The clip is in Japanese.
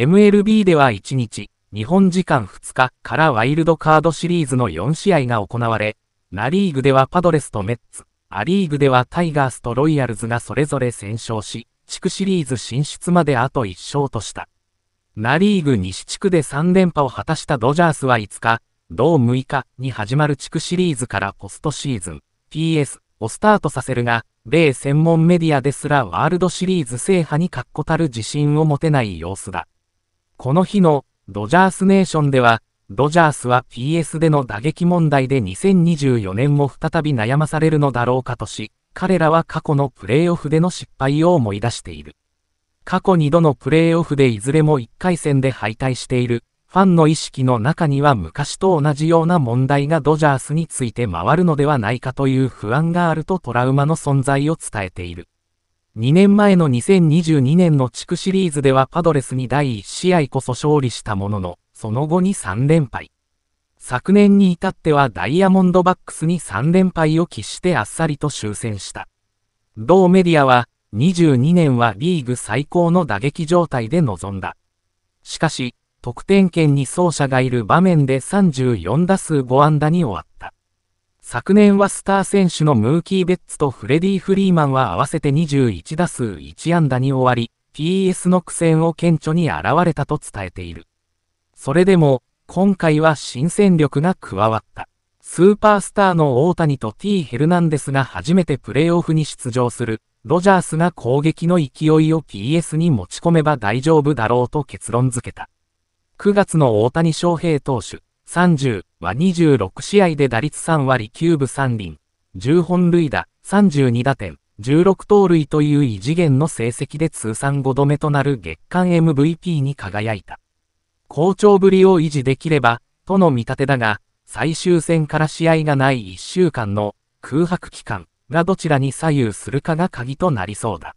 MLB では1日、日本時間2日からワイルドカードシリーズの4試合が行われ、ナリーグではパドレスとメッツ、アリーグではタイガースとロイヤルズがそれぞれ戦勝し、地区シリーズ進出まであと1勝とした。ナリーグ西地区で3連覇を果たしたドジャースは5日、同6日に始まる地区シリーズからポストシーズン、PS をスタートさせるが、米専門メディアですらワールドシリーズ制覇に確固たる自信を持てない様子だ。この日のドジャースネーションでは、ドジャースは PS での打撃問題で2024年も再び悩まされるのだろうかとし、彼らは過去のプレーオフでの失敗を思い出している。過去2度のプレーオフでいずれも1回戦で敗退している、ファンの意識の中には昔と同じような問題がドジャースについて回るのではないかという不安があるとトラウマの存在を伝えている。2年前の2022年の地区シリーズではパドレスに第1試合こそ勝利したものの、その後に3連敗。昨年に至ってはダイヤモンドバックスに3連敗を喫してあっさりと終戦した。同メディアは、22年はリーグ最高の打撃状態で臨んだ。しかし、得点圏に走者がいる場面で34打数5安打に終わった。昨年はスター選手のムーキー・ベッツとフレディ・フリーマンは合わせて21打数1安打に終わり、PS の苦戦を顕著に現れたと伝えている。それでも、今回は新戦力が加わった。スーパースターの大谷と T・ ヘルナンデスが初めてプレーオフに出場する、ロジャースが攻撃の勢いを PS に持ち込めば大丈夫だろうと結論付けた。9月の大谷翔平投手。30は26試合で打率3割9分3厘、10本塁打、32打点、16盗塁という異次元の成績で通算5度目となる月間 MVP に輝いた。好調ぶりを維持できれば、との見立てだが、最終戦から試合がない1週間の空白期間がどちらに左右するかが鍵となりそうだ。